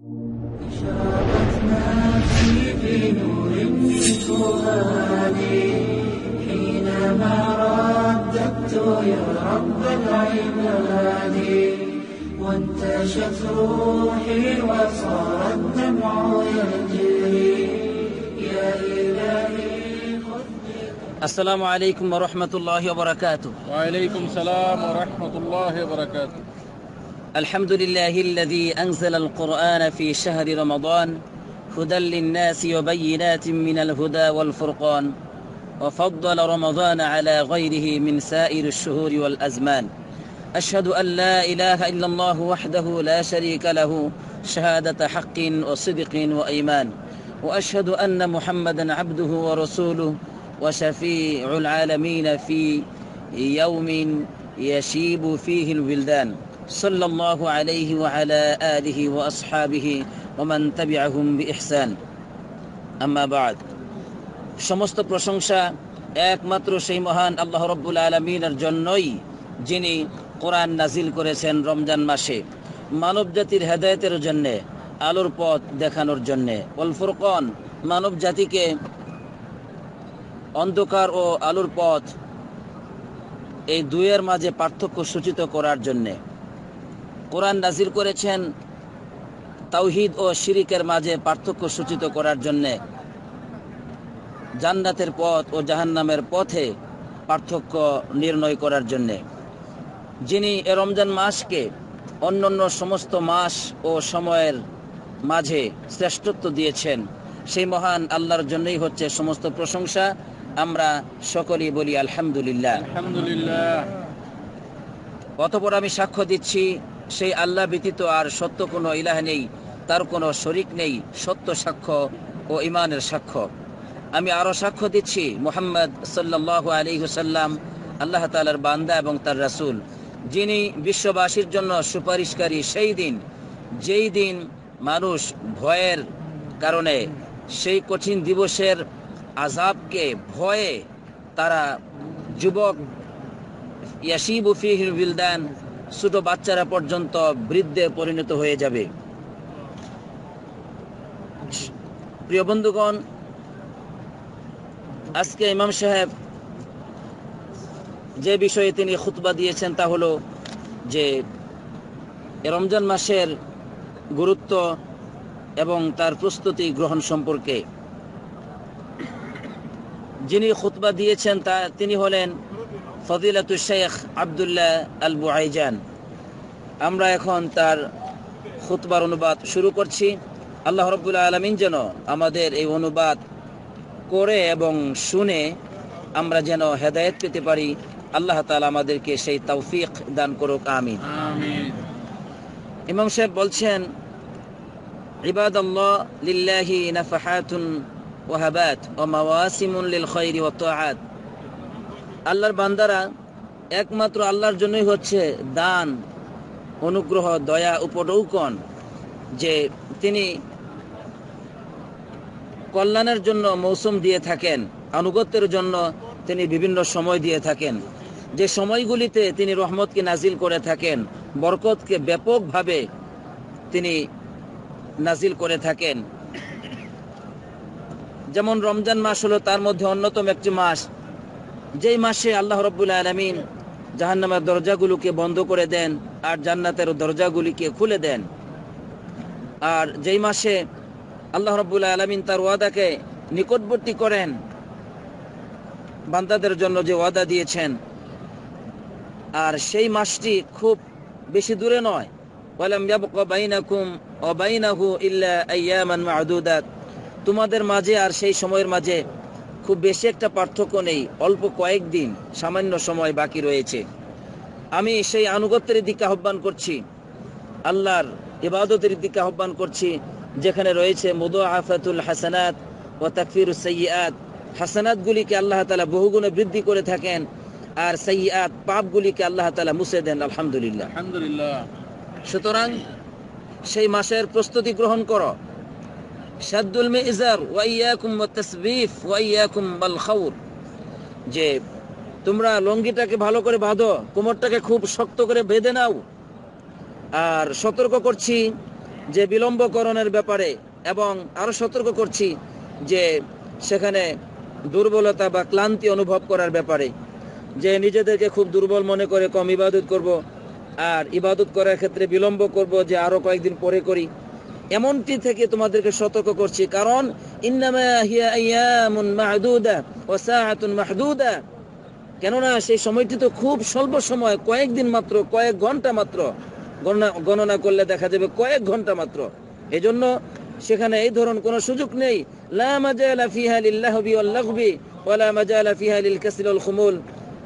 أشرقت نفسي بنور تهادي حينما رددت يا رب العباد وانتشت روحي وصار الدمع يجري يا إلهي السلام عليكم ورحمة الله وبركاته وعليكم السلام ورحمة الله وبركاته الحمد لله الذي أنزل القرآن في شهر رمضان هدى للناس وبينات من الهدى والفرقان وفضل رمضان على غيره من سائر الشهور والأزمان أشهد أن لا إله إلا الله وحده لا شريك له شهادة حق وصدق وإيمان وأشهد أن محمدا عبده ورسوله وشفيع العالمين في يوم يشيب فيه الولدان صلى الله عليه وعلى آله وأصحابه ومن تبعهم بإحسان أما بعد সমস্ত প্রশংসা একমাত্র সেই মহান আল্লাহ রব্বুল আলমিনের জন্যই যিনি কোরআন নাজিল করেছেন রমজান মাসে মানব জাতির হেদায়তের জন্যে আলোর পথ দেখানোর জন্যে অলফুরকন মানব জাতিকে অন্ধকার ও আলোর পথ এই দুয়ের মাঝে পার্থক্য সূচিত করার জন্যে কোরআন নাজির করেছেন তাওহিদ ও শিরিকের মাঝে পার্থক্য সূচিত করার জন্যে জান্নাতের পথ ও জাহান্নামের পথে পার্থক্য নির্ণয় করার জন্যে যিনি এ রমজান মাসকে অন্যান্য সমস্ত মাস ও সময়ের মাঝে শ্রেষ্ঠত্ব দিয়েছেন সেই মহান আল্লাহর জন্যই হচ্ছে সমস্ত প্রশংসা আমরা সকলেই বলি আলহামদুলিল্লাহ আলহামদুলিল্লাহ অতপর আমি সাক্ষ্য দিচ্ছি সেই আল্লাহ ব্যতীত আর সত্য কোনো ইলাহ নেই তার কোনো শরিক নেই সত্য সাক্ষ্য ও ইমানের সাক্ষ্য আমি আরও সাক্ষ্য দিচ্ছি মোহাম্মদ সাল্লাহ আলী হুসাল্লাম আল্লাহ তালার বান্দা এবং তার রাসুল যিনি বিশ্ববাসীর জন্য সুপারিশকারী সেই দিন যেই দিন মানুষ ভয়ের কারণে সেই কঠিন দিবসের আজাবকে ভয়ে তারা যুবক ইয়াসিবুফি হিরবিলদান ছোট বাচ্চারা পর্যন্ত বৃদ্ধে পরিণত হয়ে যাবে প্রিয় বন্ধুগণ আজকে ইমাম সাহেব যে বিষয়ে তিনি খুতবা দিয়েছেন তা হলো যে রমজান মাসের গুরুত্ব এবং তার প্রস্তুতি গ্রহণ সম্পর্কে যিনি খুতবা দিয়েছেন তা তিনি হলেন ফদিলাতু শেখ আবদুল্লাহ আল বুআইজান আমরা এখন তার খুতবার অনুবাদ শুরু করছি আল্লাহ রব্বুল্লা আলমিন যেন আমাদের এই অনুবাদ করে এবং শুনে আমরা যেন হেদায়ত পেতে পারি আল্লাহ তালা আমাদেরকে সেই তৌফিক দান করুক আমিন ইমাম সাহেব বলছেন عباد الله ও মাওয়াসিমুন লিল ومواسم للخير والطاعات আল্লাহর বান্দারা একমাত্র আল্লাহর জন্যই হচ্ছে দান অনুগ্রহ দয়া উপটৌকন যে তিনি কল্যাণের জন্য মৌসুম দিয়ে থাকেন আনুগত্যের জন্য তিনি বিভিন্ন সময় দিয়ে থাকেন যে সময়গুলিতে তিনি রহমতকে নাজিল করে থাকেন বরকতকে ব্যাপকভাবে তিনি নাজিল করে থাকেন যেমন রমজান মাস হলো তার মধ্যে অন্যতম একটি মাস যেই মাসে আল্লাহ রব্বুল আলমিন জাহান্নামের দরজাগুলোকে বন্ধ করে দেন আর জান্নাতের দরজাগুলিকে খুলে দেন আর যেই মাসে আল্লাহ রব্বুল আলমিন তার ওয়াদাকে নিকটবর্তী করেন বান্দাদের জন্য যে ওয়াদা দিয়েছেন আর সেই মাসটি খুব বেশি দূরে নয় তোমাদের মাঝে আর সেই সময়ের মাঝে খুব বেশি একটা পার্থক্য নেই অল্প কয়েকদিন সামান্য সময় বাকি রয়েছে আমি সেই আনুগত্যের দিকে আহ্বান করছি আল্লাহর ইবাদতের দিকে আহ্বান করছি যেখানে রয়েছে মুদো আফাতুল হাসানাত ও তাকফির সৈয়াদ হাসানাতগুলিকে আল্লাহ তালা বহুগুণে বৃদ্ধি করে থাকেন আর সৈয়াদ পাপগুলিকে আল্লাহ তালা মুছে দেন আলহামদুলিল্লাহ আলহামদুলিল্লাহ সুতরাং সেই মাসের প্রস্তুতি গ্রহণ করো সাদ্দুল মেজার ওয়াইয়াকুম তসবিফ ওয়াইয়াকুম বাল খাউর যে তোমরা লঙ্গিটাকে ভালো করে বাঁধো কোমরটাকে খুব শক্ত করে বেঁধে নাও আর সতর্ক করছি যে বিলম্বকরণের ব্যাপারে এবং আরও সতর্ক করছি যে সেখানে দুর্বলতা বা ক্লান্তি অনুভব করার ব্যাপারে যে নিজেদেরকে খুব দুর্বল মনে করে কম ইবাদত করব আর ইবাদত করার ক্ষেত্রে বিলম্ব করব যে আরও কয়েকদিন পরে করি এমনটি থেকে তোমাদেরকে সতর্ক করছি কারণ কেননা সেই সময়টি তো খুব স্বল্প সময় কয়েকদিন মাত্র কয়েক ঘন্টা মাত্র গণনা গণনা করলে দেখা যাবে কয়েক ঘন্টা মাত্র এজন্য সেখানে এই ধরন কোনো সুযোগ নেই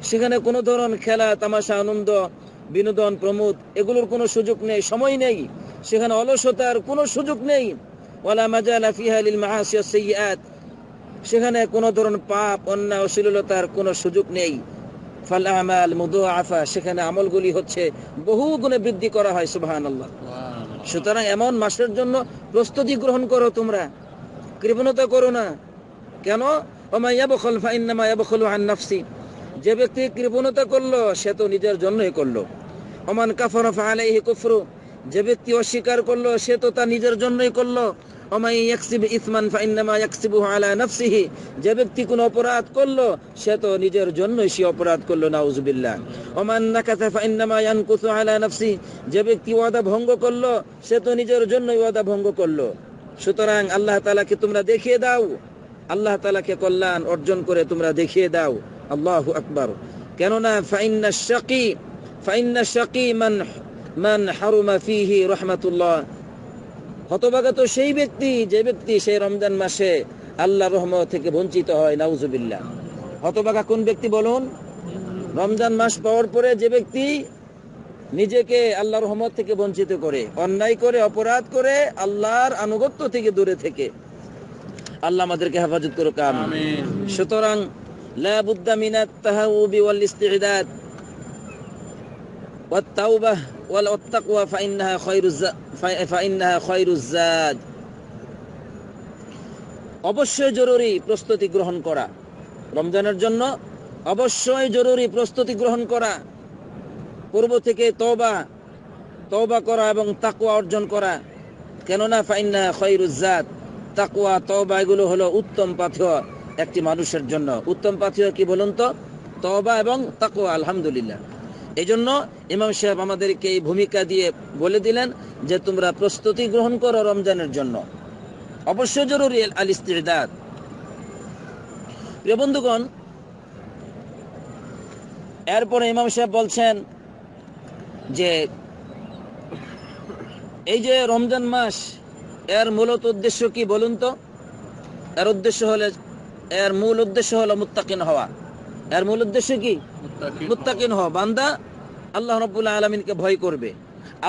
সেখানে কোনো ধরন খেলা তামাশা আনন্দ বিনোদন প্রমোদ এগুলোর কোনো সুযোগ নেই সময় নেই সেখানে অলসতার কোনো সুযোগ নেই ওয়ালা মাজালা ফিহা লিল সেখানে কোনো ধরন পাপ অন্যায় অশ্লীলতার কোনো সুযোগ নেই ফাল আমাল মুদুআফা সেখানে আমলগুলি হচ্ছে বহু গুণে বৃদ্ধি করা হয় সুবহানাল্লাহ সুতরাং এমন মাসের জন্য প্রস্তুতি গ্রহণ করো তোমরা কৃপণতা করো না কেন ওমা ইয়াবখল ফাইন্নামা ইয়াবখলু যে ব্যক্তি কৃপণতা করলো সে তো নিজের জন্যই করলো ওমান কাফারা ফাআলাইহি কুফরু যে ব্যক্তি অস্বীকার করলো সে তো তা নিজের জন্যই করলো যে ব্যক্তি কোন অপরাধ করলো সে তো নিজের জন্যই সে অপরাধ করলো নাউজবিল্লা যে ব্যক্তি ওয়াদা ভঙ্গ করলো সে তো নিজের জন্যই ওয়াদা ভঙ্গ করলো সুতরাং আল্লাহ তালাকে তোমরা দেখিয়ে দাও আল্লাহ তালাকে কল্যাণ অর্জন করে তোমরা দেখিয়ে দাও আল্লাহ আকবর কেননা ফাইন্না শাকি ফাইন্না শাকি মান মান সেই ব্যক্তি যে ব্যক্তি সেই রমজান মাসে আল্লাহ রহমত থেকে বঞ্চিত হয় নাউজুবিল্লাহ হতভাগা কোন ব্যক্তি বলুন রমজান মাস পাওয়ার পরে যে ব্যক্তি নিজেকে আল্লাহ রহমত থেকে বঞ্চিত করে অন্যায় করে অপরাধ করে আল্লাহর আনুগত্য থেকে দূরে থেকে আল্লাহ আমাদেরকে হেফাজত করুক সুতরাং লা অবশ্যই জরুরি প্রস্তুতি গ্রহণ করা রমজানের জন্য অবশ্যই জরুরি প্রস্তুতি গ্রহণ করা পূর্ব থেকে তবা তবা করা এবং তাকুয়া অর্জন করা কেননা ফাইনা খৈরুজ্জাত তাকুয়া তবা এগুলো হলো উত্তম পাথিয় একটি মানুষের জন্য উত্তম পাথিয় কি বলুন তো তবা এবং তাকুয়া আলহামদুলিল্লাহ এই জন্য ইমাম সাহেব আমাদেরকে এই ভূমিকা দিয়ে বলে দিলেন যে তোমরা প্রস্তুতি গ্রহণ করো রমজানের জন্য অবশ্য জরুরি আল ইস্তিদাদ প্রিয় বন্ধুগণ এরপরে ইমাম সাহেব বলছেন যে এই যে রমজান মাস এর মূলত উদ্দেশ্য কি বলুন তো এর উদ্দেশ্য হলে এর মূল উদ্দেশ্য হলো মুত্তাকিন হওয়া এর মূল উদ্দেশ্য কি মুত্তাকিন হ বান্দা আল্লাহ রব্বুল্লাহ আলমিনকে ভয় করবে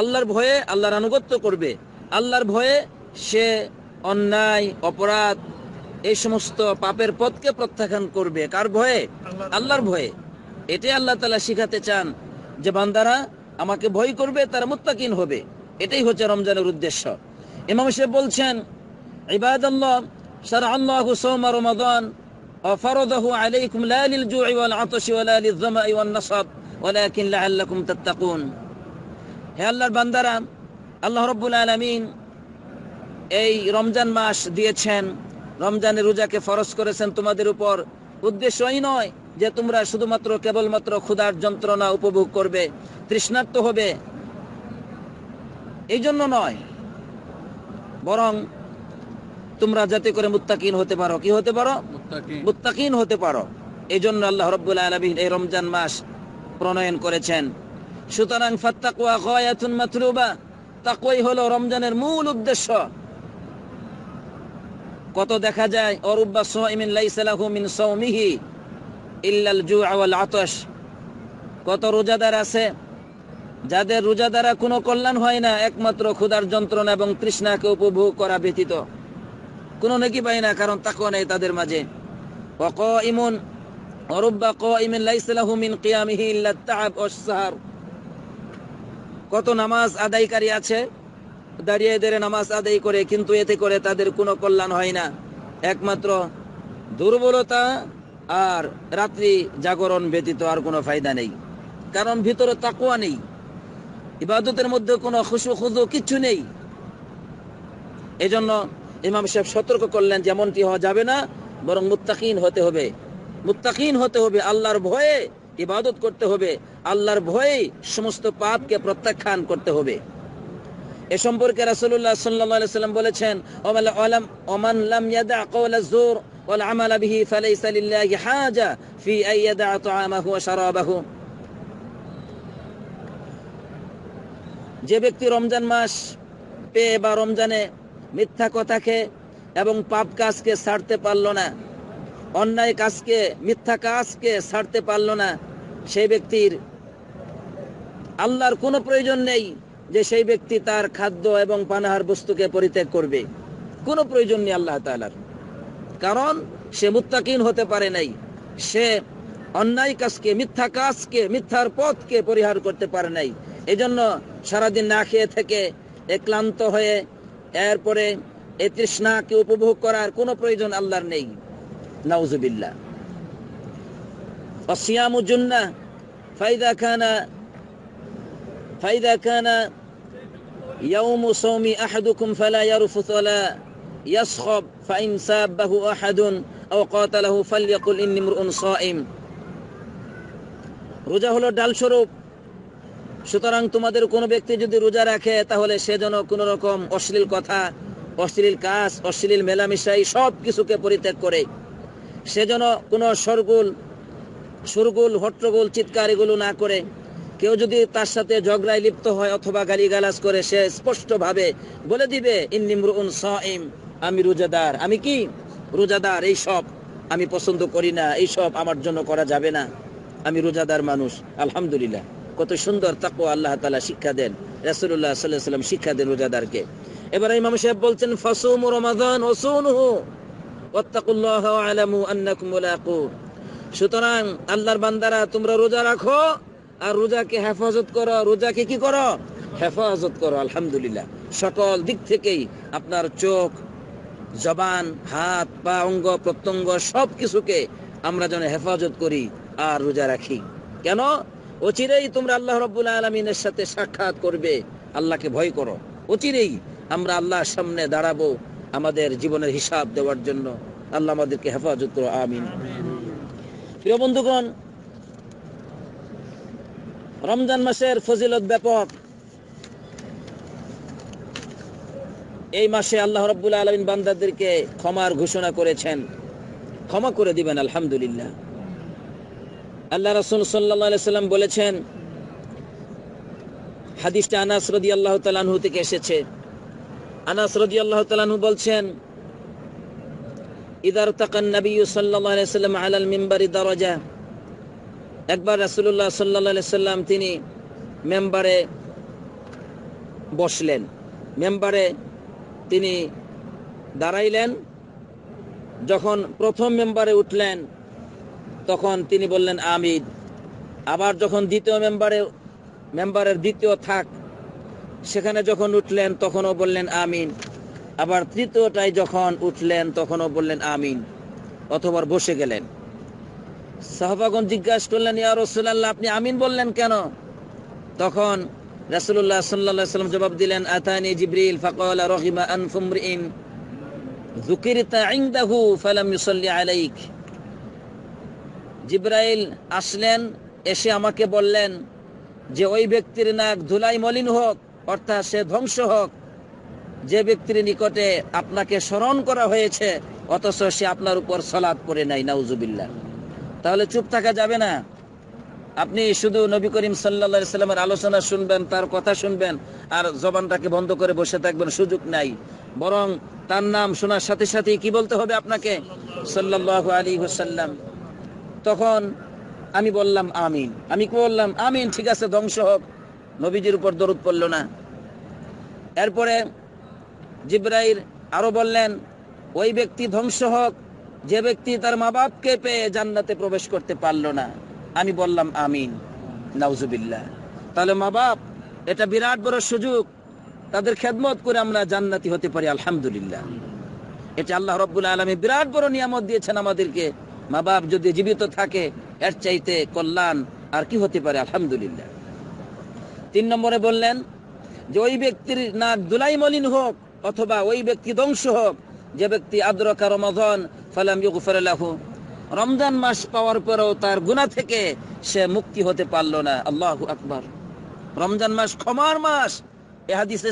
আল্লাহর ভয়ে আল্লাহর আনুগত্য করবে আল্লাহর ভয়ে সে অন্যায় অপরাধ এই সমস্ত পাপের পথকে প্রত্যাখ্যান করবে কার ভয়ে আল্লাহর ভয়ে এটাই আল্লাহ তালা শিখাতে চান যে বান্দারা আমাকে ভয় করবে তারা মুত্তাকিন হবে এটাই হচ্ছে রমজানের উদ্দেশ্য এমাম সাহেব বলছেন ইবাদ আল্লাহ সারা আল্লাহ হুসৌমা রমাদান অফারদাহু عليكم لا للجوع والعطش ولا আতশি ওয়ালা ولكن لعلكم ওয়ান নাসাব ওয়ালাকিন লাআল্লাকুম তাত্তাকুন হে আল্লাহর বান্দারা আল্লাহ আলামিন এই রমজান মাস দিয়েছেন রমজানের রোজাকে ফরজ করেছেন তোমাদের উপর উদ্দেশ্যই নয় যে তোমরা শুধুমাত্র কেবলমাত্র ক্ষুধার যন্ত্রণা উপভোগ করবে তৃষ্ণার্ত হবে এই জন্য নয় বরং তোমরা যাতে করে মুতাকিন হতে পারো কি হতে পারো মুতাকিন হতে পারো এই জন্য আল্লাহ রব্বুল আলমিন এই রমজান মাস প্রণয়ন করেছেন সুতরাং ফাত্তাকুয়া হলো রমজানের মূল উদ্দেশ্য কত দেখা যায় আছে যাদের রোজাদারা কোনো কল্যাণ হয় না একমাত্র ক্ষুধার যন্ত্রণা এবং তৃষ্ণাকে উপভোগ করা ব্যতীত কোনো নাকি পায় না কারণ তাকুয়া নেই তাদের মাঝে অক ইমন অরব্বা ক ইমেন লাইসালাহমিন কিয়ামিহি ইল্লা কত নামাজ আদায়কারী আছে দাঁড়িয়ে দেরে নামাজ আদায় করে কিন্তু এতে করে তাদের কোনো কল্যাণ হয় না একমাত্র দুর্বলতা আর রাত্রি জাগরণ ব্যতীত আর কোনো ফায়দা নেই কারণ ভিতরে তাকুয়া নেই ইবাদতের মধ্যে কোনো খুশু খুদু কিচ্ছু নেই এজন্য ইমাম সাহেব সতর্ক করলেন যেমনটি হওয়া যাবে না বরং মুত্তাকিন হতে হবে মুত্তাকিন হতে হবে আল্লাহর ভয়ে ইবাদত করতে হবে আল্লাহর ভয়ে সমস্ত পাপকে প্রত্যাখ্যান করতে হবে এ সম্পর্কে রাসুল্লাহ সাল্লাম বলেছেন আলাম ফি আই যে ব্যক্তি রমজান মাস পেয়ে বা রমজানে মিথ্যা কথাকে এবং পাপ কাজকে ছাড়তে পারল না অন্যায় কাজকে মিথ্যা কাজকে ছাড়তে পারল না সেই ব্যক্তির আল্লাহর কোনো প্রয়োজন নেই যে সেই ব্যক্তি তার খাদ্য এবং পানাহার বস্তুকে পরিত্যাগ করবে কোনো প্রয়োজন নেই আল্লাহ তালার কারণ সে মুত্তাকিন হতে পারে নাই সে অন্যায় কাজকে মিথ্যা কাজকে মিথ্যার পথকে পরিহার করতে পারে নাই এজন্য সারাদিন না খেয়ে থেকে ক্লান্ত হয়ে এরপরে এ তৃষ্ণাকে উপভোগ করার কোনো প্রয়োজন আল্লাহর নেই নাউজুবিল্লা অসিয়ামু জুন্না ফাইদা খানা ফাইদা খানা يوم صوم أحدكم فلا يرفث ولا يصخب فإن سابه أحد أو قاتله فليقل إني امرؤ صائم রোজা হলো ডাল স্বরূপ সুতরাং তোমাদের কোনো ব্যক্তি যদি রোজা রাখে তাহলে সে যেন কোনো রকম অশ্লীল কথা অশ্লীল কাজ অশ্লীল মেলামেশাই সব কিছুকে পরিত্যাগ করে সে যেন কোনো সরগুল সুরগুল হট্টগোল চিৎকার এগুলো না করে কেউ যদি তার সাথে ঝগড়ায় লিপ্ত হয় অথবা গালিগালাজ করে সে স্পষ্টভাবে বলে দিবে আমি রোজাদার আমি কি রোজাদার এই সব আমি পছন্দ করি না এই সব আমার জন্য করা যাবে না আমি রোজাদার মানুষ আলহামদুলিল্লাহ কত সুন্দর তাকো আল্লাহ তালা শিক্ষা দেন রাসুল্লাহ সাল্লাহ সাল্লাম শিক্ষা দেন রোজাদারকে এবার ইমাম সাহেব বলছেন ফাসুম রমাদান ওসুনহু ওয়াত্তাকুল্লাহ আলামু আন্নাকুম মুলাকু সুতরাং আল্লাহর বান্দারা তোমরা রোজা রাখো আর রোজাকে হেফাজত করো রোজাকে কি করো হেফাজত করো আলহামদুলিল্লাহ সকল দিক থেকেই আপনার চোখ জবান হাত পা অঙ্গ প্রত্যঙ্গ সব কিছুকে আমরা যেন হেফাজত করি আর রোজা রাখি কেন অচিরেই তোমরা আল্লাহ রব্বুল আলমিনের সাথে সাক্ষাৎ করবে আল্লাহকে ভয় করো অচিরেই আমরা আল্লাহর সামনে দাঁড়াবো আমাদের জীবনের হিসাব দেওয়ার জন্য আল্লাহ আমাদেরকে হেফাজত আমিন প্রিয় বন্ধুগণ রমজান মাসের ফজিলত ব্যাপক এই মাসে আল্লাহ রব্বুল আলমিন বান্দাদেরকে ক্ষমার ঘোষণা করেছেন ক্ষমা করে দিবেন আলহামদুলিল্লাহ আল্লাহ রসুল সাল্লাম বলেছেন হাদিসটা আনাস রদি আল্লাহ তালু থেকে এসেছে আনাস রদি আল্লাহ তালু বলছেন ইদার তাকান নবী সাল্লাম আলাল মিম্বারি দরজা একবার রাসুল্লাহ সাল্লাহ সাল্লাম তিনি মেম্বারে বসলেন মেম্বারে তিনি দাঁড়াইলেন যখন প্রথম মেম্বারে উঠলেন তখন তিনি বললেন আমিন আবার যখন দ্বিতীয় মেম্বারে মেম্বারের দ্বিতীয় থাক সেখানে যখন উঠলেন তখনও বললেন আমিন আবার তৃতীয়টায় যখন উঠলেন তখনও বললেন আমিন অথবা বসে গেলেন সাহবাগন জিজ্ঞাসা করলেন ইয়া রসুল্লাহ আপনি আমিন বললেন কেন তখন রাসুল্লাহ সাল্লা সাল্লাম জবাব দিলেন আতানি জিব্রিল ফকল রহিমা আনফুমরিন জুকিরিতা ইন্দাহু ফালাম ইউসল্লি আলাইক জিব্রাইল আসলেন এসে আমাকে বললেন যে ওই ব্যক্তির নাক ধুলাই মলিন হোক অর্থাৎ সে ধ্বংস হোক যে ব্যক্তির নিকটে আপনাকে স্মরণ করা হয়েছে অথচ সে আপনার উপর সলাদ করে নাই নাউজুবিল্লা তাহলে চুপ থাকা যাবে না আপনি শুধু নবী করিম সাল্লা সাল্লামের আলোচনা শুনবেন তার কথা শুনবেন আর জবানটাকে বন্ধ করে বসে থাকবেন সুযোগ নাই বরং তার নাম শোনার সাথে সাথে কি বলতে হবে আপনাকে সাল্লাহ আলী হোসাল্লাম তখন আমি বললাম আমিন আমি বললাম আমিন ঠিক আছে ধ্বংস হোক নবীজির উপর দরুদ পড়ল না এরপরে জিব্রাইল আরো বললেন ওই ব্যক্তি ধ্বংস হোক যে ব্যক্তি তার মা বাপকে পেয়ে জান্নাতে প্রবেশ করতে পারল না আমি বললাম আমিন নাউজুবিল্লা তাহলে মা বাপ এটা বিরাট বড় সুযোগ তাদের খেদমত করে আমরা জান্নাতি হতে পারি আলহামদুলিল্লাহ এটা আল্লাহ রব্বুল আলমী বিরাট বড় নিয়ামত দিয়েছেন আমাদেরকে মা বাপ যদি জীবিত থাকে এর চাইতে কল্যাণ আর কি হতে পারে আলহামদুলিল্লাহ তিন নম্বরে বললেন যে ওই ব্যক্তির নাক দুলাই মলিন হোক অথবা ওই ব্যক্তি ধ্বংস হোক যে ব্যক্তি আদ্রকা রমাজন ফালাম ইউগফিরালাহ রমজান মাস পাওয়ার পরেও তার গুণা থেকে সে মুক্তি হতে পারল না আল্লাহ আকবার রমজান মাস ক্ষমার মাস এহাদিস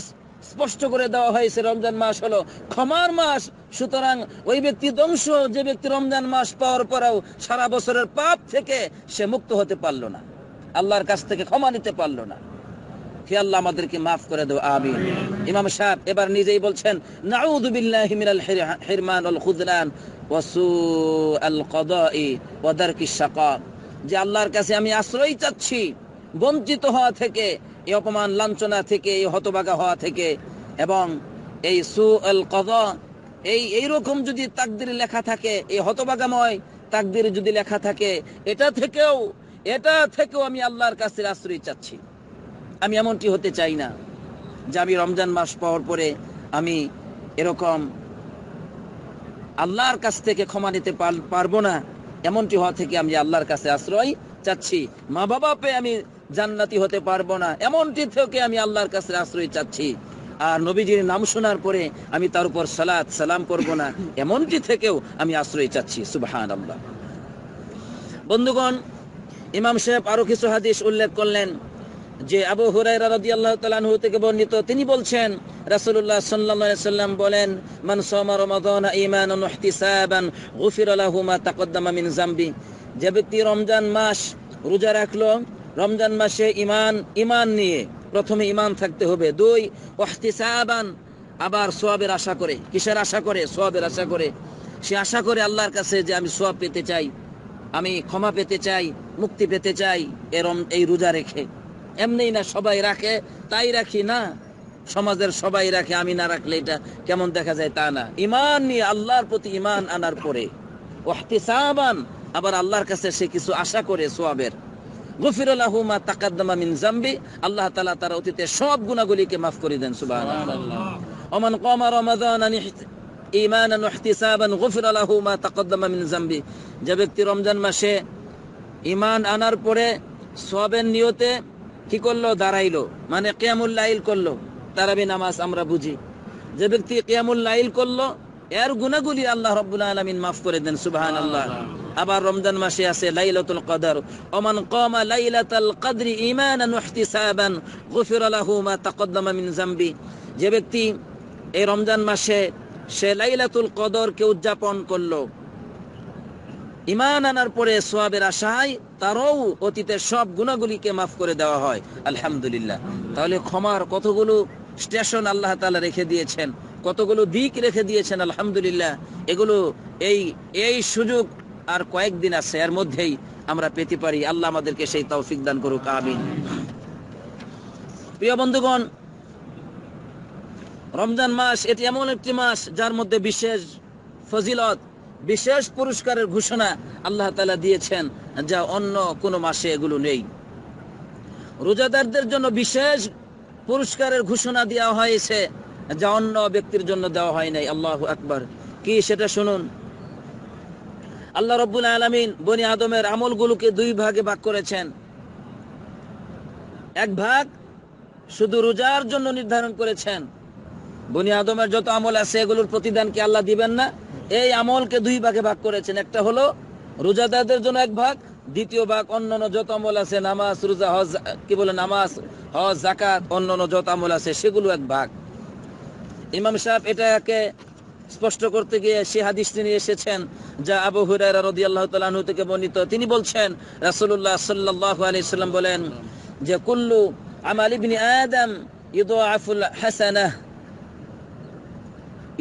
স্পষ্ট করে দেওয়া হয়েছে রমজান মাস হলো ক্ষমার মাস সুতরাং ওই ব্যক্তি ধ্বংস যে ব্যক্তি রমজান মাস পাওয়ার পরেও সারা বছরের পাপ থেকে সে মুক্ত হতে পারলো না আল্লাহর কাছ থেকে ক্ষমা নিতে পারলো না হে আল্লাহ আমাদেরকে মাফ করে দেবো আমিন ইমাম সাহেব এবার নিজেই বলছেন নাউদুবিল্লাহ মিনাল হিরমান আল ওয়া শাকা যে আল্লাহর কাছে আমি আশ্রয় চাচ্ছি বঞ্চিত হওয়া থেকে এই অপমান লাঞ্ছনা থেকে এই হতবাগা হওয়া থেকে এবং এই সু আল কদ এই এইরকম যদি তাকদির লেখা থাকে এই হতবাগাময় তাকদির যদি লেখা থাকে এটা থেকেও এটা থেকেও আমি আল্লাহর কাছে আশ্রয় চাচ্ছি আমি এমনটি হতে চাই না যে আমি রমজান মাস পাওয়ার পরে আমি এরকম আল্লাহর কাছ থেকে ক্ষমা নিতে পারবো না এমনটি হওয়া থেকে আমি আল্লাহর কাছে আশ্রয় চাচ্ছি মা বাবা পেয়ে আমি জান্নাতি হতে পারবো না এমনটি থেকে আমি আল্লাহর কাছে আশ্রয় চাচ্ছি আর নবীজির নাম শোনার পরে আমি তার উপর সালাত সালাম করব না এমনটি থেকেও আমি আশ্রয় চাচ্ছি সুবাহান আল্লাহ বন্ধুগণ ইমাম সাহেব আরো কিছু হাদিস উল্লেখ করলেন যে আবু হুরাইরা রাদিয়াল্লাহু তাআলা আনহু থেকে বর্ণিত তিনি বলছেন রাসুল্লাহ সাল্লাল্লাহু আলাইহি সাল্লাম বলেন মান সামা রমাদান ঈমানান ওয়া ইহতিসাবান গুফিরা লাহু মা তাকদ্দামা মিন যে ব্যক্তি রমজান মাস রোজা রাখলো রমজান মাসে ইমান ইমান নিয়ে প্রথমে ইমান থাকতে হবে দুই ওহতিসাবান আবার সোয়াবের আশা করে কিসের আশা করে সোয়াবের আশা করে সে আশা করে আল্লাহর কাছে যে আমি সোয়াব পেতে চাই আমি ক্ষমা পেতে চাই মুক্তি পেতে চাই এরম এই রোজা রেখে এমনি না সবাই রাখে তাই রাখি না সমাজের সবাই রাখে আমি না রাখলে এটা কেমন দেখা যায় তা না ইমান নিয়ে আল্লাহর প্রতি ইমান আনার পরে ওহতিসাবান আবার আল্লাহর কাছে সে কিছু আশা করে সোয়াবের মিন জাম্বি আল্লাহ তালা তার অতীতে সব গুনাহগুলিকে মাফ করে দেন সুবহানাল্লাহ মিন জাম্বি যে ব্যক্তি রমজান মাসে ইমান আনার পরে সবের নিয়তে কি করলো দাঁড়াইলো মানে কিয়ামুল লাইল করলো তারাবি নামাজ আমরা বুঝি যে ব্যক্তি কিয়ামুল লাইল করলো এর গুণাগুলি আল্লাহ রব্বুল আলমিন মাফ করে দেন সুবাহ আল্লাহ আবার রমজান মাসে আছে লাইলাতুল কদর ওমান কমা লাইলাতাল কদরি ঈমানান ওয়াহতিসাবান গফির লাহু মা তাকদ্দামা মিন যামবি যে ব্যক্তি এই রমজান মাসে সে লাইলাতুল কদর কে উদযাপন করলো ইমান আনার পরে সওয়াবের আশায় তারও অতীতের সব গুনাহগুলিকে মাফ করে দেওয়া হয় আলহামদুলিল্লাহ তাহলে ক্ষমার কতগুলো স্টেশন আল্লাহ তাআলা রেখে দিয়েছেন কতগুলো দিক রেখে দিয়েছেন আলহামদুলিল্লাহ এগুলো এই এই সুযোগ আর কয়েকদিন আছে এর মধ্যেই আমরা পেতে পারি আল্লাহ আমাদেরকে সেই তৌফিক দান করুক আমিন প্রিয় বন্ধুগণ রমজান মাস এটি এমন একটি মাস যার মধ্যে বিশেষ ফজিলত বিশেষ পুরস্কারের ঘোষণা আল্লাহ তালা দিয়েছেন যা অন্য কোনো মাসে এগুলো নেই রোজাদারদের জন্য বিশেষ পুরস্কারের ঘোষণা দেওয়া হয়েছে যা অন্য ব্যক্তির জন্য দেওয়া হয় নাই আল্লাহ আকবর কি সেটা শুনুন আল্লাহ রব্বুল আলমিন বনি আদমের আমলগুলোকে দুই ভাগে ভাগ করেছেন এক ভাগ শুধু রোজার জন্য নির্ধারণ করেছেন বনি আদমের যত আমল আছে এগুলোর প্রতিদান কি আল্লাহ দিবেন না এই আমলকে দুই ভাগে ভাগ করেছেন একটা হলো রোজাদারদের জন্য এক ভাগ দ্বিতীয় ভাগ অন্যান্য যত আমল আছে নামাজ রোজা হজ কি বলে নামাজ হজ জাকাত অন্যান্য যত আমল আছে সেগুলো এক ভাগ ইমাম সাহেব এটাকে স্পষ্ট করতে গিয়ে সে হাদিস তিনি এসেছেন যা আবু হুরায়রা রাদিয়াল্লাহু তাআলা আনহু থেকে বর্ণিত তিনি বলছেন রাসূলুল্লাহ সাল্লাল্লাহু আলাইহি সাল্লাম বলেন যে কুল্লু আমাল ইবনি আদম ইদআফুল হাসানাহ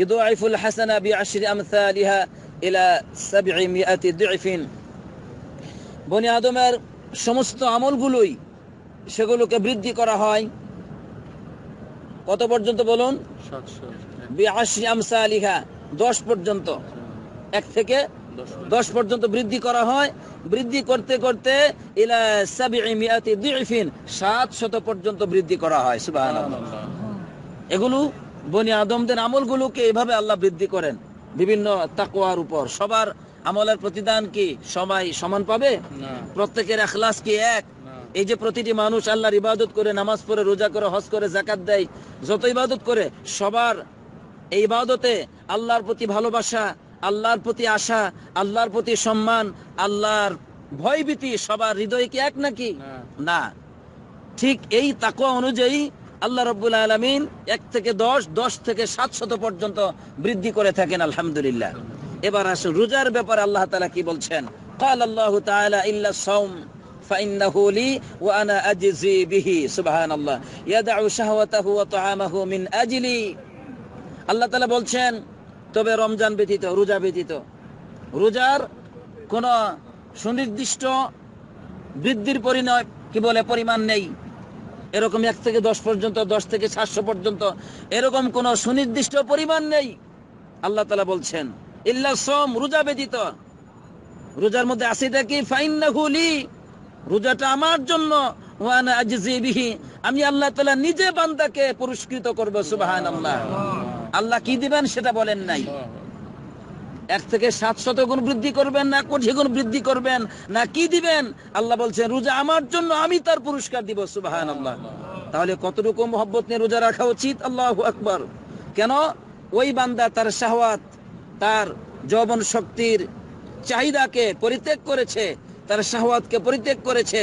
ইদআফুল হাসানা বিআশরি আমসালিহা ইলা 700 দিফিন বনি আদমের সমস্ত আমলগুলোই সেগুলোকে বৃদ্ধি করা হয় কত পর্যন্ত বলুন দশ পর্যন্ত এক থেকে দশ পর্যন্ত বৃদ্ধি করা হয় বৃদ্ধি করতে করতে সাত শত পর্যন্ত বৃদ্ধি করা হয় সুবাহ এগুলো বনি আদমদের আমলগুলোকে এভাবে আল্লাহ বৃদ্ধি করেন বিভিন্ন তাকোয়ার উপর সবার আমলের প্রতিদান কি সবাই সমান পাবে প্রত্যেকের এক কি এক এই যে প্রতিটি মানুষ আল্লাহর ইবাদত করে নামাজ পড়ে রোজা করে হজ করে জাকাত দেয় যত ইবাদত করে সবার এই ইবাদতে আল্লাহর প্রতি ভালোবাসা আল্লাহর প্রতি আশা আল্লাহর প্রতি সম্মান আল্লাহর ভয়ভীতি সবার হৃদয় কি এক নাকি না ঠিক এই তাকুয়া অনুযায়ী আল্লাহ রব্বুল আলমিন এক থেকে দশ দশ থেকে সাত শত পর্যন্ত বৃদ্ধি করে থাকেন আলহামদুলিল্লাহ এবার আসুন রোজার ব্যাপারে আল্লাহ তালা কি বলছেন قال الله تعالى إلا الصوم فإنه لي وأنا أجزي به سبحان الله يدع شهوته وطعامه من أجلي আল্লাহ তালা বলছেন তবে রমজান ব্যতীত রোজা ব্যতীত রোজার কোনো সুনির্দিষ্ট বৃদ্ধির পরিণয় কি বলে পরিমাণ নেই এরকম এক থেকে দশ পর্যন্ত দশ থেকে সাতশো পর্যন্ত এরকম কোনো সুনির্দিষ্ট পরিমাণ নেই আল্লাহ তালা বলছেন ইল্লা সোম রোজা ব্যতীত রোজার মধ্যে আসিটা কি ফাইন না হুলি রোজাটা আমার জন্য আমি আল্লাহ তালা নিজে বান্দাকে পুরস্কৃত করবো সুবাহান আল্লাহ আল্লাহ কি দিবেন সেটা বলেন নাই এক থেকে সাত শত গুণ বৃদ্ধি করবেন না কোটি গুণ বৃদ্ধি করবেন না কি দিবেন আল্লাহ বলছেন রোজা আমার জন্য আমি তার পুরস্কার দিব সুবাহান আল্লাহ তাহলে কতটুকু মহব্বত নিয়ে রোজা রাখা উচিত আল্লাহ আকবর কেন ওই বান্দা তার শাহওয়াত তার যৌবন শক্তির চাহিদাকে পরিত্যাগ করেছে তার শাহওয়াতকে পরিত্যাগ করেছে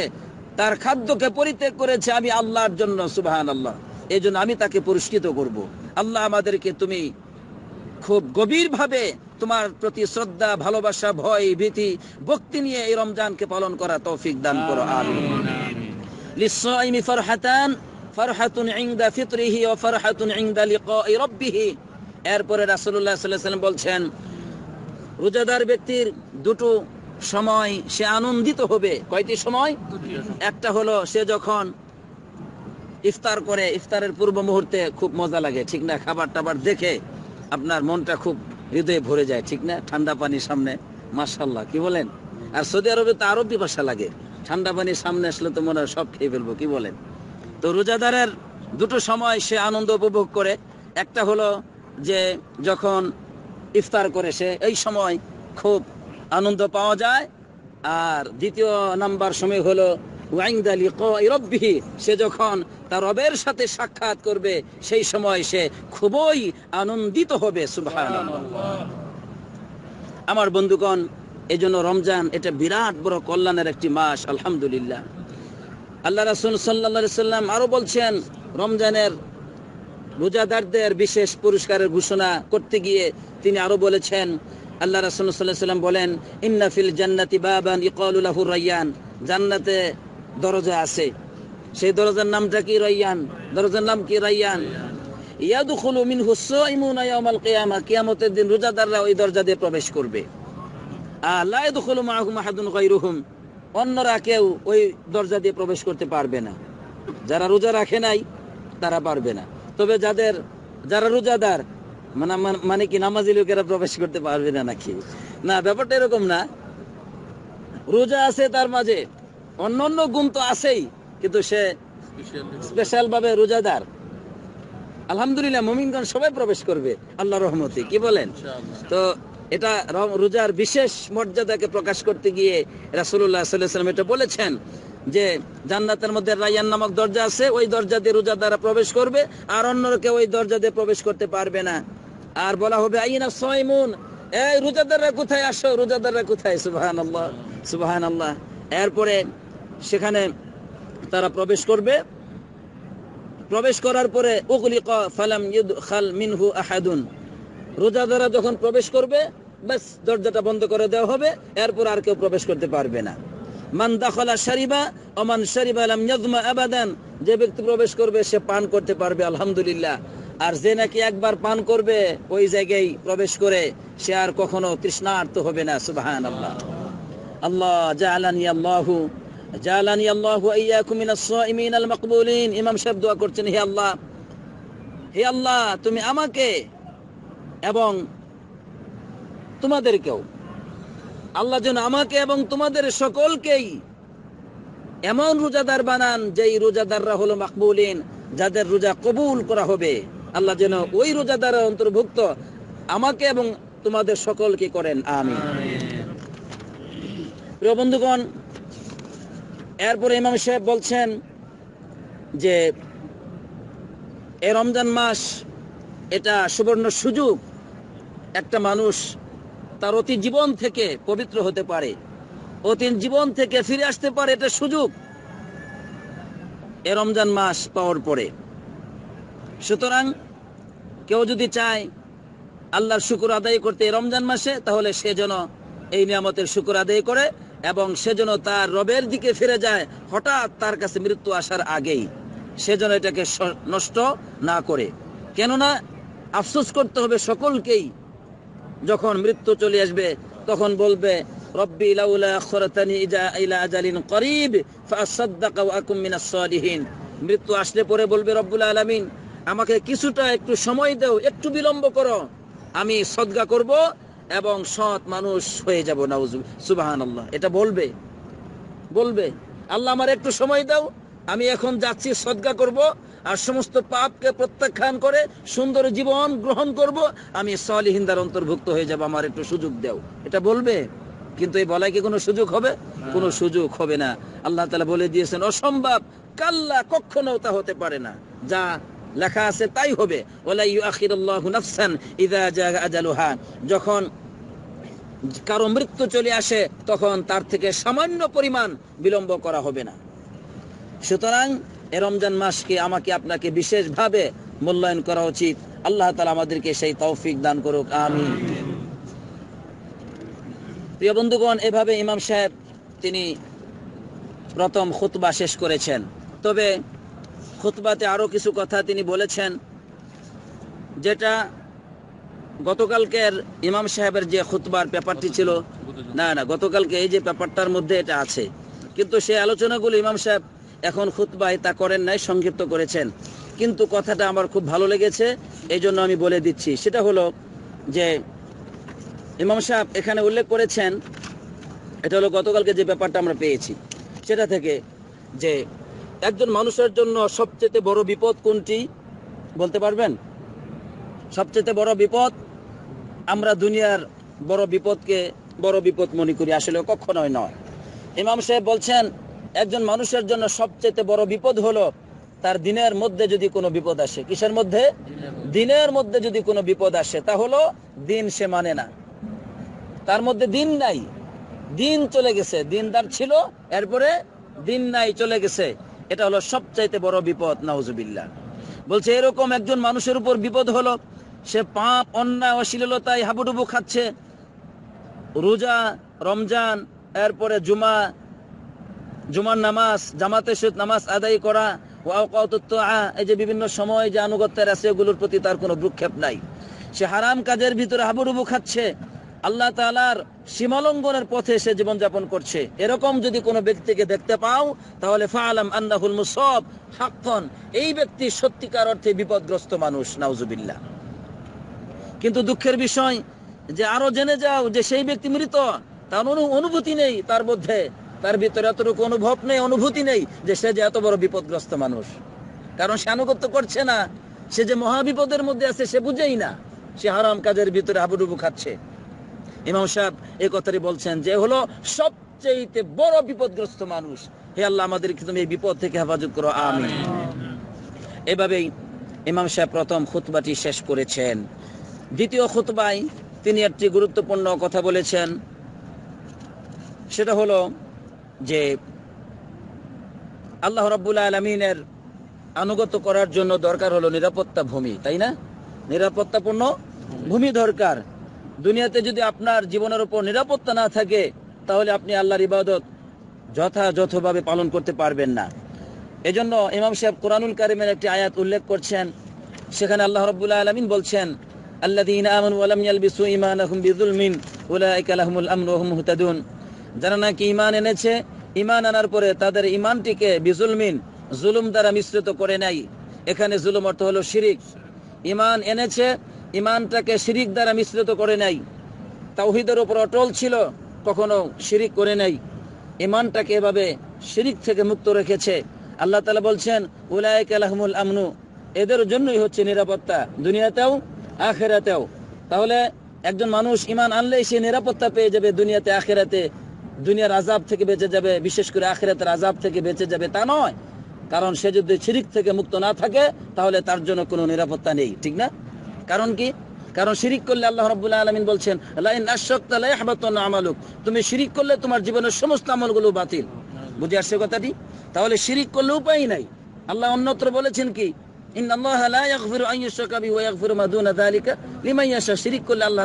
তার খাদ্যকে পরিত্যাগ করেছে আমি আল্লাহর জন্য সুবাহান আল্লাহ এই আমি তাকে পুরস্কৃত করব। আল্লাহ আমাদেরকে তুমি খুব গভীরভাবে তোমার প্রতি শ্রদ্ধা ভালোবাসা ভয় ভীতি ভক্তি নিয়ে এই রমজানকে পালন করা তৌফিক দান করো আমি ফরহাতুন ফিতরিহি ও ফরহাতুন এরপরে রাসুল্লাহ বলছেন রোজাদার ব্যক্তির দুটো সময় সে আনন্দিত হবে কয়টি সময় একটা হলো সে যখন ইফতার করে ইফতারের পূর্ব মুহূর্তে খুব মজা লাগে ঠিক না খাবার টাবার দেখে আপনার মনটা খুব হৃদয়ে ভরে যায় ঠিক না ঠান্ডা পানির সামনে মার্শাল্লাহ কি বলেন আর সৌদি আরবে তো আরো বিপাসা লাগে ঠান্ডা পানির সামনে আসলে তো মনে হয় সব খেয়ে ফেলবো কি বলেন তো রোজাদারের দুটো সময় সে আনন্দ উপভোগ করে একটা হলো যে যখন ইফতার করে সে এই সময় খুব আনন্দ পাওয়া যায় আর দ্বিতীয় নাম্বার সময় হলো সে যখন তার রবের সাথে সাক্ষাৎ করবে সেই সময় সে খুবই আনন্দিত হবে আমার বন্ধুগণ এই জন্য রমজান এটা বিরাট বড় কল্যাণের একটি মাস আলহামদুলিল্লাহ আল্লাহ রাসুল সাল্লা সাল্লাম আরো বলছেন রমজানের রোজাদারদের বিশেষ পুরস্কারের ঘোষণা করতে গিয়ে তিনি আরো বলেছেন আল্লাহ রাসুল্লাহাম সাল্লাহ সাল্লাম বলেন ইন্নাফিল জান্নাতি বাবান ইকলুল্লাহুর রাইয়ান জান্নাতে দরজা আছে সেই দরজার নামটা কি রাইয়ান দরজার নাম কি রাইয়ান দিন রোজাদাররা ওই দরজা দিয়ে প্রবেশ করবে অন্যরা কেউ ওই দরজা দিয়ে প্রবেশ করতে পারবে না যারা রোজা রাখে নাই তারা পারবে না তবে যাদের যারা রোজাদার মানে, মানে মানে কি নামাজি লোকেরা প্রবেশ করতে পারবে না নাকি না ব্যাপারটা এরকম না রোজা আছে তার মাঝে অন্য অন্য গুণ তো আছেই কিন্তু সে স্পেশাল ভাবে রোজাদার আলহামদুলিল্লাহ মমিনগণ সবাই প্রবেশ করবে আল্লাহ রহমতি কি বলেন তো এটা রোজার বিশেষ মর্যাদাকে প্রকাশ করতে গিয়ে রাসুল্লাহ সাল্লাম এটা বলেছেন যে জান্নাতের মধ্যে রায়ান নামক দরজা আছে ওই দরজা দিয়ে রোজাদারা প্রবেশ করবে আর অন্যরা কেউ ওই দরজা দিয়ে প্রবেশ করতে পারবে না আর বলা হবে আইনা সয়মুন এই রোজাদাররা কোথায় আসো রোজাদাররা কোথায় সুবাহান আল্লাহ সুবাহান আল্লাহ এরপরে সেখানে তারা প্রবেশ করবে প্রবেশ করার পরে উগলিক ফালাম খাল মিনহু আহাদুন রোজাদারা যখন প্রবেশ করবে ব্যাস দরজাটা বন্ধ করে দেওয়া হবে এরপর আর কেউ প্রবেশ করতে পারবে না মান দাখলা শারিবা অমান শারিবা আলাম ইয়াজমা আবাদান যে ব্যক্তি প্রবেশ করবে সে পান করতে পারবে আলহামদুলিল্লাহ আর যে নাকি একবার পান করবে ওই জায়গায় প্রবেশ করে সে আর কখনো তৃষ্ণার্ত হবে না সুবাহান আল্লাহ আল্লাহ জালানি আল্লাহু জালানি আল্লাহু ইয়াকুম মিনাস সাইমিন আল মাকবুলিন ইমাম সাহেব দোয়া করছেন হে আল্লাহ হে আল্লাহ তুমি আমাকে এবং তোমাদেরকেও আল্লাহ যেন আমাকে এবং তোমাদের সকলকেই এমন রোজাদার বানান যেই রোজাদাররা হলো মাকবুলিন যাদের রোজা কবুল করা হবে আল্লাহ যেন ওই রোজাদারের অন্তর্ভুক্ত আমাকে এবং তোমাদের সকলকে করেন আমি প্রিয় বন্ধুগণ এরপরে ইমাম সাহেব বলছেন যে এ রমজান মাস এটা সুবর্ণ সুযোগ একটা মানুষ তার অতি জীবন থেকে পবিত্র হতে পারে অতি জীবন থেকে ফিরে আসতে পারে এটা সুযোগ এ রমজান মাস পাওয়ার পরে সুতরাং কেউ যদি চায় আল্লাহর শুকুর আদায় করতে রমজান মাসে তাহলে সে যেন এই নিয়ামতের শুকুর আদায় করে এবং সে যেন তার রবের দিকে ফিরে যায় হঠাৎ তার কাছে মৃত্যু আসার আগেই সে যেন এটাকে নষ্ট না করে কেননা আফসোস করতে হবে সকলকেই যখন মৃত্যু চলে আসবে তখন বলবে মৃত্যু আসলে পরে বলবে রব্বুল আলামিন আমাকে কিছুটা একটু সময় দেও একটু বিলম্ব করো আমি সদ্গা করব এবং সৎ মানুষ হয়ে যাব নাউজু সুবাহান আল্লাহ এটা বলবে বলবে আল্লাহ আমার একটু সময় দাও আমি এখন যাচ্ছি সদ্গা করব আর সমস্ত পাপকে প্রত্যাখ্যান করে সুন্দর জীবন গ্রহণ করব আমি হিন্দার অন্তর্ভুক্ত হয়ে যাবো আমার একটু সুযোগ দেও এটা বলবে কিন্তু এই বলায় কি কোনো সুযোগ হবে কোনো সুযোগ হবে না আল্লাহ তালা বলে দিয়েছেন অসম্ভব কাল্লা কখনো তা হতে পারে না যা লেখা আছে তাই হবে যখন কারো মৃত্যু চলে আসে তখন তার থেকে সামান্য পরিমাণ বিলম্ব করা হবে না সুতরাং এ রমজান মাসকে আমাকে আপনাকে বিশেষভাবে মূল্যায়ন করা উচিত আল্লাহ তালা আমাদেরকে সেই তৌফিক দান করুক আমি প্রিয় বন্ধুগণ এভাবে ইমাম সাহেব তিনি প্রথম খুতবা শেষ করেছেন তবে খুতবাতে আরও কিছু কথা তিনি বলেছেন যেটা গতকালকের ইমাম সাহেবের যে খুতবার পেপারটি ছিল না না গতকালকে এই যে পেপারটার মধ্যে এটা আছে কিন্তু সেই আলোচনাগুলো ইমাম সাহেব এখন খুতবায় তা করেন নাই সংক্ষিপ্ত করেছেন কিন্তু কথাটা আমার খুব ভালো লেগেছে এই জন্য আমি বলে দিচ্ছি সেটা হলো যে ইমাম সাহেব এখানে উল্লেখ করেছেন এটা হলো গতকালকে যে ব্যাপারটা আমরা পেয়েছি সেটা থেকে যে একজন মানুষের জন্য সবচেয়ে বড় বিপদ কোনটি বলতে পারবেন সবচেয়ে বড় বিপদ আমরা দুনিয়ার বড় বিপদকে বড় বিপদ মনে করি আসলে কখনোই নয় ইমাম সাহেব বলছেন একজন মানুষের জন্য সবচেয়ে বড় বিপদ হলো তার দিনের মধ্যে যদি কোনো বিপদ আসে কিসের মধ্যে দিনের মধ্যে যদি কোনো বিপদ আসে তা হলো দিন সে মানে না তার মধ্যে দিন নাই দিন চলে গেছে দিন তার ছিল এরপরে দিন নাই চলে গেছে এটা হলো সবচাইতে বড় বিপদ নাউজুবিল্লা বলছে এরকম একজন মানুষের উপর বিপদ হলো সে পাপ অন্যায় অশ্লীলতায় হাবুডুবু খাচ্ছে রোজা রমজান এরপরে জুমা জুমার নামাজ জামাতে সুদ নামাজ আদায় করা এই যে বিভিন্ন সময় যে আনুগত্যের আছে এগুলোর প্রতি তার কোনো ভ্রুক্ষেপ নাই সে হারাম কাজের ভিতরে হাবুডুবু খাচ্ছে আল্লাহ তালার সীমালঙ্গনের পথে সে জীবনযাপন করছে এরকম যদি কোনো ব্যক্তিকে দেখতে পাও তাহলে ফালাম আন্দাহুল মুসব হাক্ষণ এই ব্যক্তি সত্যিকার অর্থে বিপদগ্রস্ত মানুষ নাউজুবিল্লা কিন্তু দুঃখের বিষয় যে আরো জেনে যাও যে সেই ব্যক্তি মৃত তার অনুভূতি নেই তার মধ্যে তার ভিতরে এতটুকু অনুভব নেই অনুভূতি নেই যে সে যে এত বড় বিপদগ্রস্ত মানুষ কারণ সে আনুগত্য করছে না সে যে মহাবিপদের মধ্যে আছে সে বুঝেই না সে হারাম কাজের ভিতরে হাবুডুবু খাচ্ছে ইমাম সাহেব এই কথাটি বলছেন যে হলো সবচেয়ে বড় বিপদগ্রস্ত মানুষ হে আল্লাহ আমাদেরকে তুমি এই বিপদ থেকে হেফাজত করো আমি এভাবেই ইমাম সাহেব প্রথম খুতবাটি শেষ করেছেন দ্বিতীয় খুতবায় তিনি একটি গুরুত্বপূর্ণ কথা বলেছেন সেটা হলো যে আল্লাহ রব্বুল আলমিনের আনুগত করার জন্য দরকার হলো নিরাপত্তা ভূমি তাই না নিরাপত্তাপূর্ণ ভূমি দরকার দুনিয়াতে যদি আপনার জীবনের উপর নিরাপত্তা না থাকে তাহলে আপনি আল্লাহর ইবাদত যথাযথভাবে পালন করতে পারবেন না এজন্য ইমাম সাহেব কোরআনুল কারিমের একটি আয়াত উল্লেখ করছেন সেখানে আল্লাহ রবুল্লাহ আলমিন বলছেন যারা নাকি ইমান এনেছে ইমান আনার পরে তাদের ইমানটিকে বিজুলমিন জুলুম দ্বারা মিশ্রিত করে নাই এখানে জুলুম অর্থ হলো শিরিক ইমান এনেছে ইমানটাকে শিরিক দ্বারা মিশ্রিত করে নাই তাওহিদের ওপর অটল ছিল কখনো শিরিক করে নাই ইমানটাকে এভাবে শিরিক থেকে মুক্ত রেখেছে আল্লাহ তালা বলছেন উলায়ক আলহমুল আমনু এদের জন্যই হচ্ছে নিরাপত্তা দুনিয়াতেও আখেরাতেও তাহলে একজন মানুষ ইমান আনলেই সে নিরাপত্তা পেয়ে যাবে দুনিয়াতে আখেরাতে দুনিয়ার আজাব থেকে বেঁচে যাবে বিশেষ করে আখেরাতের আজাব থেকে বেঁচে যাবে তা নয় কারণ সে যদি শিরিক থেকে মুক্ত না থাকে তাহলে তার জন্য কোনো নিরাপত্তা নেই ঠিক না কারণ কি কারণ শিরিক করলে আল্লাহ রবুল্লাহ আলমিন বলছেন লাইন আমালুক তুমি শিরিক করলে তোমার জীবনের সমস্ত আমলগুলো বাতিল বুঝে আসছে কথাটি তাহলে শিরিক করলে উপায় নাই আল্লাহ অন্যত্র বলেছেন কি শিরিক আল্লাহ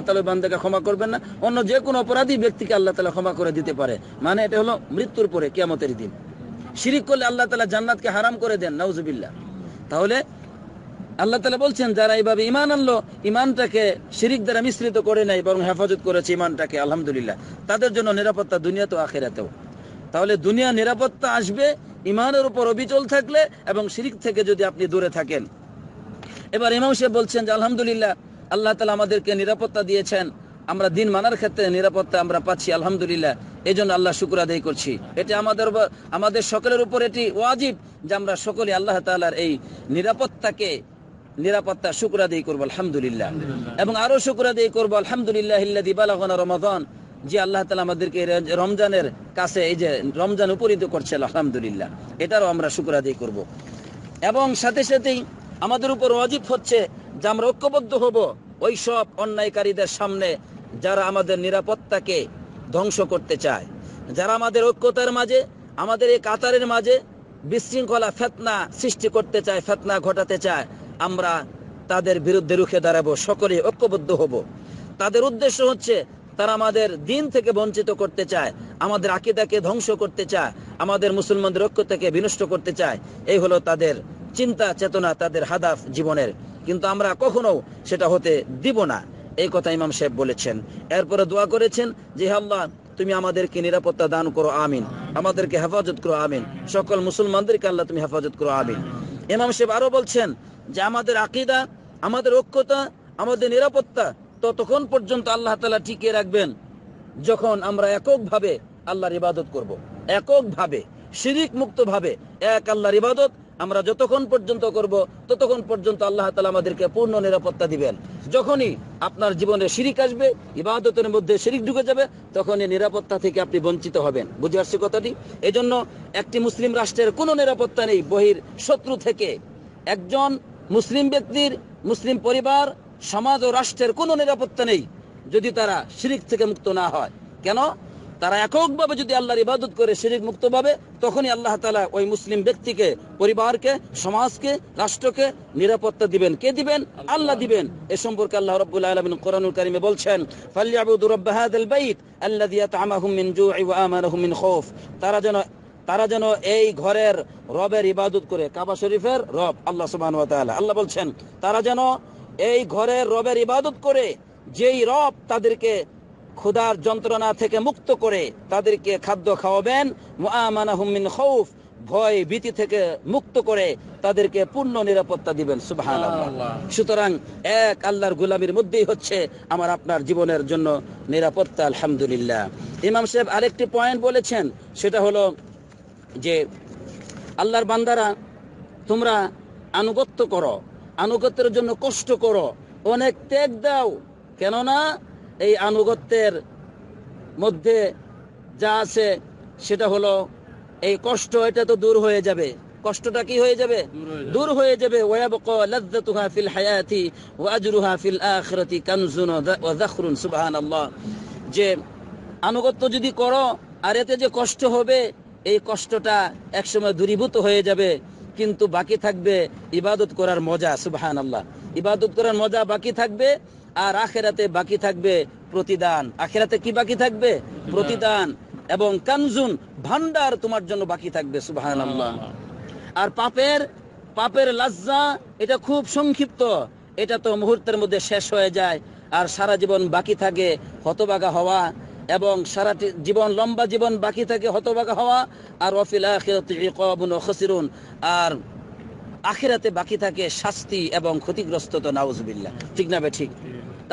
ক্ষমা করবেন না অন্য অপরাধী ব্যক্তিকে আল্লাহ ক্ষমা করে দিতে পারে মানে এটা হলো মৃত্যুর পরে দিন আল্লাহ জান্নাতকে করে দেন তাহলে আল্লাহ তালা বলছেন যারা এইভাবে ইমান আনলো ইমানটাকে শিরিক দ্বারা মিশ্রিত করে নাই বরং হেফাজত করেছে ইমানটাকে আলহামদুলিল্লাহ তাদের জন্য নিরাপত্তা দুনিয়া তো আখেরাতেও তাহলে দুনিয়া নিরাপত্তা আসবে ইমানের উপর অবিচল থাকলে এবং শিরিক থেকে যদি আপনি দূরে থাকেন এবার ইমাম সাহেব বলছেন যে আলহামদুলিল্লাহ আল্লাহ তালা আমাদেরকে নিরাপত্তা দিয়েছেন আমরা দিন মানার ক্ষেত্রে নিরাপত্তা আমরা পাচ্ছি আলহামদুলিল্লাহ এই জন্য আল্লাহ শুক্র আদায় করছি এটি আমাদের আমাদের সকলের উপর এটি ওয়াজিব যে আমরা সকলে আল্লাহ তালার এই নিরাপত্তাকে নিরাপত্তা শুক্র আদায় করবো আলহামদুলিল্লাহ এবং আরো শুক্র আদায় করবো আলহামদুলিল্লাহ যে আল্লাহ তালা আমাদেরকে রমজানের কাছে এই যে রমজান উপনীত করছে আলহামদুলিল্লাহ এটারও আমরা শুক্র আদায় করব। এবং সাথে সাথেই আমাদের উপর অজিব হচ্ছে যে আমরা ঐক্যবদ্ধ হব ওই সব অন্যায়কারীদের সামনে যারা আমাদের নিরাপত্তাকে ধ্বংস করতে চায় যারা আমাদের ঐক্যতার মাঝে আমাদের এই কাতারের মাঝে বিশৃঙ্খলা ফেতনা সৃষ্টি করতে চায় ফেতনা ঘটাতে চায় আমরা তাদের বিরুদ্ধে রুখে দাঁড়াবো সকলে ঐক্যবদ্ধ হব তাদের উদ্দেশ্য হচ্ছে তারা আমাদের দিন থেকে বঞ্চিত করতে চায় আমাদের আকিদাকে ধ্বংস করতে চায় আমাদের মুসলমানদের ঐক্য থেকে বিনষ্ট করতে চায় এই হলো তাদের চিন্তা চেতনা তাদের হাদাফ জীবনের কিন্তু আমরা কখনো সেটা হতে দিব না এই কথা ইমাম সাহেব বলেছেন এরপরে দোয়া করেছেন যে হাল্লা তুমি আমাদেরকে নিরাপত্তা দান করো আমিন আমাদেরকে হেফাজত করো আমিন সকল মুসলমানদেরকে আল্লাহ তুমি হেফাজত করো আমিন ইমাম সাহেব আরো বলছেন যে আমাদের আকিদা আমাদের অক্ষতা আমাদের নিরাপত্তা ততক্ষণ পর্যন্ত আল্লাহ তালা টিকিয়ে রাখবেন যখন আমরা এককভাবে আল্লাহর ইবাদত করব। এককভাবে শিরিক মুক্তভাবে এক আল্লাহর ইবাদত আমরা যতক্ষণ পর্যন্ত করব ততক্ষণ পর্যন্ত আল্লাহ তালা আমাদেরকে পূর্ণ নিরাপত্তা দিবেন যখনই আপনার জীবনে শিরিক আসবে ইবাদতের মধ্যে শিরিক ঢুকে যাবে তখন এই নিরাপত্তা থেকে আপনি বঞ্চিত হবেন বুঝে আসছি কথাটি এজন্য একটি মুসলিম রাষ্ট্রের কোনো নিরাপত্তা নেই বহির শত্রু থেকে একজন মুসলিম ব্যক্তির মুসলিম পরিবার সমাজ ও রাষ্ট্রের কোনো নিরাপত্তা নেই যদি তারা শিরিক থেকে মুক্ত না হয় কেন তারা এককভাবে যদি আল্লাহর ইবাদত করে শিরিক মুক্ত পাবে তখনই আল্লাহ তালা ওই মুসলিম ব্যক্তিকে পরিবারকে সমাজকে রাষ্ট্রকে নিরাপত্তা দিবেন কে দিবেন আল্লাহ দিবেন এ সম্পর্কে আল্লাহ রব্বুল আলমিন কোরআনুল কারিমে বলছেন ফাল্লিয়াবুদুর রব্বাহাদ আল্লাহ দিয়া তামাহুম মিন জু আমানহুম মিন খৌফ তারা যেন তারা যেন এই ঘরের রবের ইবাদত করে কাবা শরীফের রব আল্লাহ সুবাহ আল্লাহ বলছেন তারা যেন এই ঘরের রবের ইবাদত করে যেই রব তাদেরকে ক্ষুধার যন্ত্রণা থেকে মুক্ত করে তাদেরকে খাদ্য খাওয়াবেন মুআমানাহুমিন খৌফ ভয় ভীতি থেকে মুক্ত করে তাদেরকে পূর্ণ নিরাপত্তা দিবেন সুতরাং এক আল্লাহর গুলামির মধ্যেই হচ্ছে আমার আপনার জীবনের জন্য নিরাপত্তা আলহামদুলিল্লাহ ইমাম সাহেব আরেকটি পয়েন্ট বলেছেন সেটা হলো যে আল্লাহর বান্দারা তোমরা আনুগত্য করো আনুগত্যের জন্য কষ্ট করো অনেক ত্যাগ দাও কেননা এই আনুগত্যের মধ্যে যা আছে সেটা হলো এই কষ্ট এটা তো দূর হয়ে যাবে কষ্টটা কি হয়ে যাবে দূর হয়ে যাবে ওয়াবকা ফিল হায়াতি ওয়া ফিল আখিরাতি কানজুন ওয়া যাখরুন সুবহানাল্লাহ যে আনুগত্য যদি করো আর এতে যে কষ্ট হবে এই কষ্টটা একসময় দূরীভূত হয়ে যাবে কিন্তু বাকি থাকবে ইবাদত করার মজা সুবাহান আল্লাহ ইবাদত করার মজা বাকি থাকবে আর আখেরাতে বাকি থাকবে প্রতিদান আখেরাতে কি বাকি থাকবে প্রতিদান এবং কানজুন ভান্ডার তোমার জন্য বাকি থাকবে সুবাহান আল্লাহ আর পাপের পাপের লজ্জা এটা খুব সংক্ষিপ্ত এটা তো মুহূর্তের মধ্যে শেষ হয়ে যায় আর সারা জীবন বাকি থাকে হতবাগা হওয়া এবং সারা জীবন লম্বা জীবন বাকি থাকে হতবাকা হওয়া আর অফিল খসিরুন আর আখিরাতে বাকি থাকে শাস্তি এবং ক্ষতিগ্রস্ত নাউজ নাউজবিল্লা ঠিক না বে ঠিক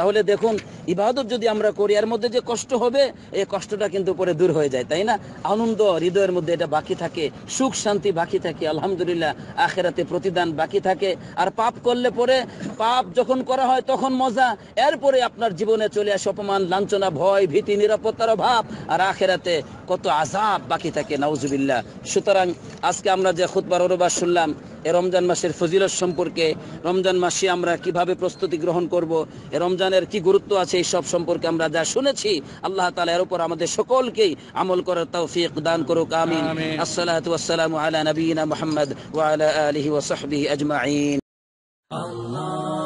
তাহলে দেখুন ইবাদত যদি আমরা করি এর মধ্যে যে কষ্ট হবে এই কষ্টটা কিন্তু পরে দূর হয়ে যায় তাই না আনন্দ হৃদয়ের মধ্যে এটা বাকি থাকে সুখ শান্তি বাকি থাকে আলহামদুলিল্লাহ আখেরাতে প্রতিদান বাকি থাকে আর পাপ করলে পরে পাপ যখন করা হয় তখন মজা এরপরে আপনার জীবনে চলে আসে অপমান লাঞ্ছনা ভয় ভীতি নিরাপত্তার অভাব আর আখেরাতে কত আজাব বাকি থাকে নাউজুবিল্লাহ সুতরাং আজকে আমরা যে খুতবার অনুবাস শুনলাম এ রমজান মাসের ফজিলত সম্পর্কে রমজান মাসে আমরা কিভাবে প্রস্তুতি গ্রহণ করব এ রমজানের কি গুরুত্ব আছে এই সব সম্পর্কে আমরা যা শুনেছি আল্লাহ তালা এর উপর আমাদের সকলকেই আমল করার তৌফিক দান করুক আমিন আসসালাতু আলা নবীনা মুহাম্মদ ওয়া আলা আলিহি ওয়া সাহবিহি আজমাইন আল্লাহ